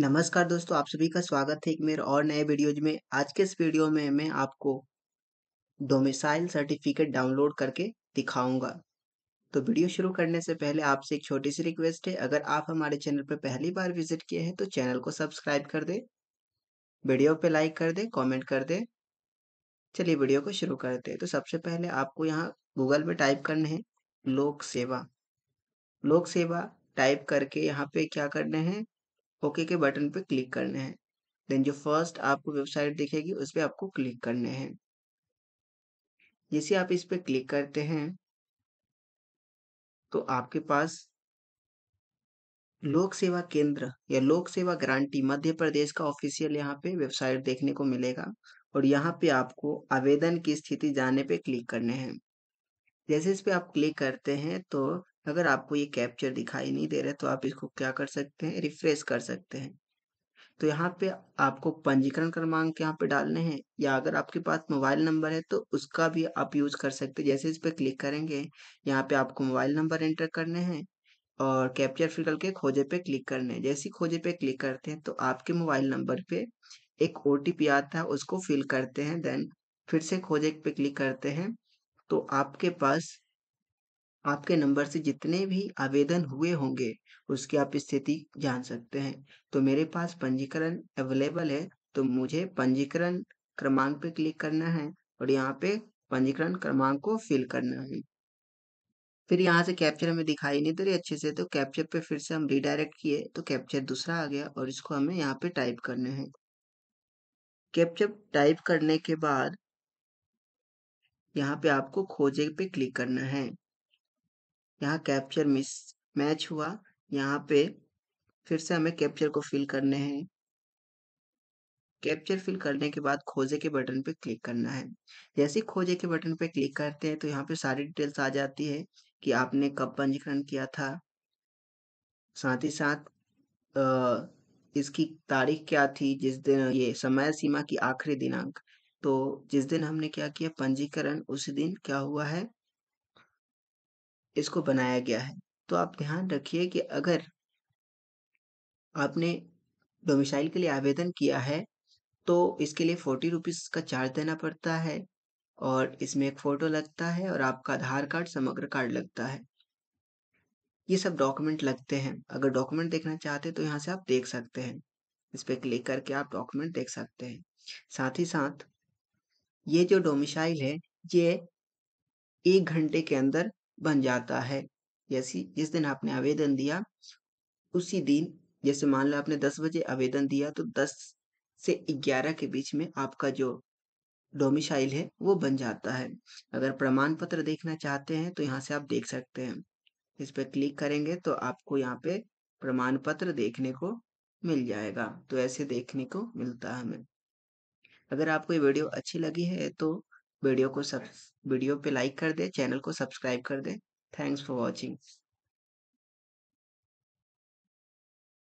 नमस्कार दोस्तों आप सभी का स्वागत है एक मेरे और नए वीडियोज में आज के इस वीडियो में मैं आपको डोमिसाइल सर्टिफिकेट डाउनलोड करके दिखाऊंगा तो वीडियो शुरू करने से पहले आपसे एक छोटी सी रिक्वेस्ट है अगर आप हमारे चैनल पर पहली बार विजिट किए हैं तो चैनल को सब्सक्राइब कर दे वीडियो पे लाइक कर दे कॉमेंट कर दे चलिए वीडियो को शुरू करते दे तो सबसे पहले आपको यहाँ गूगल में टाइप करना है लोक सेवा लोक सेवा टाइप करके यहाँ पे क्या करना है ओके के बटन पे क्लिक करने हैं देन जो फर्स्ट आपको वेबसाइट दिखेगी उस पर आपको क्लिक करने हैं जैसे आप इस पर क्लिक करते हैं तो आपके पास लोक सेवा केंद्र या लोक सेवा ग्रांटी मध्य प्रदेश का ऑफिशियल यहाँ पे वेबसाइट देखने को मिलेगा और यहाँ पे आपको आवेदन की स्थिति जाने पे क्लिक करने हैं जैसे इस पे आप क्लिक करते हैं तो अगर आपको ये कैप्चर दिखाई नहीं दे रहा है तो आप इसको क्या कर सकते हैं रिफ्रेश कर सकते हैं तो यहाँ पे आपको पंजीकरण क्रमांक यहाँ पे डालने हैं या अगर आपके पास मोबाइल नंबर है तो उसका भी आप यूज कर सकते हैं जैसे इस पर क्लिक करेंगे यहाँ पे आपको मोबाइल नंबर एंटर करने हैं और कैप्चर फिर करके खोजे पे क्लिक करने हैं जैसे खोजे पे क्लिक करते हैं तो आपके मोबाइल नंबर पे एक ओ आता है उसको फिल करते हैं देन फिर से खोजे पे क्लिक करते हैं तो आपके पास आपके नंबर से जितने भी आवेदन हुए होंगे उसकी आप स्थिति जान सकते हैं तो मेरे पास पंजीकरण अवेलेबल है तो मुझे पंजीकरण क्रमांक पे क्लिक करना है और यहाँ पे पंजीकरण क्रमांक को फिल करना है फिर यहाँ से कैप्चर हमें दिखाई नहीं दे रही अच्छे से तो कैप्चर पे फिर से हम रिडायरेक्ट किए तो कैप्चर दूसरा आ गया और इसको हमें यहाँ पे टाइप करना है कैप्चर टाइप करने के बाद यहाँ पे आपको खोजे पे क्लिक करना है यहाँ कैप्चर मिस मैच हुआ यहाँ पे फिर से हमें कैप्चर को फिल करने हैं कैप्चर फिल करने के बाद खोजे के बटन पे क्लिक करना है जैसे खोजे के बटन पे क्लिक करते हैं तो यहाँ पे सारी डिटेल्स आ जाती है कि आपने कब पंजीकरण किया था साथ ही साथ इसकी तारीख क्या थी जिस दिन ये समय सीमा की आखिरी दिनांक तो जिस दिन हमने क्या किया पंजीकरण उसी दिन क्या हुआ है इसको बनाया गया है तो आप ध्यान रखिए कि अगर आपने डोमिसाइल के लिए आवेदन किया है तो इसके लिए फोर्टी रुपीज़ का चार्ज देना पड़ता है और इसमें एक फ़ोटो लगता है और आपका आधार कार्ड समग्र कार्ड लगता है ये सब डॉक्यूमेंट लगते हैं अगर डॉक्यूमेंट देखना चाहते हैं तो यहाँ से आप देख सकते हैं इस पर क्लिक करके आप डॉक्यूमेंट देख सकते हैं साथ ही साथ ये जो डोमिसाइल है ये एक घंटे के अंदर बन जाता है जैसी जिस दिन आपने आवेदन दिया उसी दिन जैसे मान लो आपने दस बजे आवेदन दिया तो दस से ग्यारह के बीच में आपका जो डोमिसाइल है वो बन जाता है अगर प्रमाण पत्र देखना चाहते हैं तो यहाँ से आप देख सकते हैं इस पर क्लिक करेंगे तो आपको यहाँ पे प्रमाण पत्र देखने को मिल जाएगा तो ऐसे देखने को मिलता है हमें अगर आपको ये वीडियो अच्छी लगी है तो वीडियो को सब वीडियो पे लाइक कर दे चैनल को सब्सक्राइब कर दे थैंक्स फॉर वॉचिंग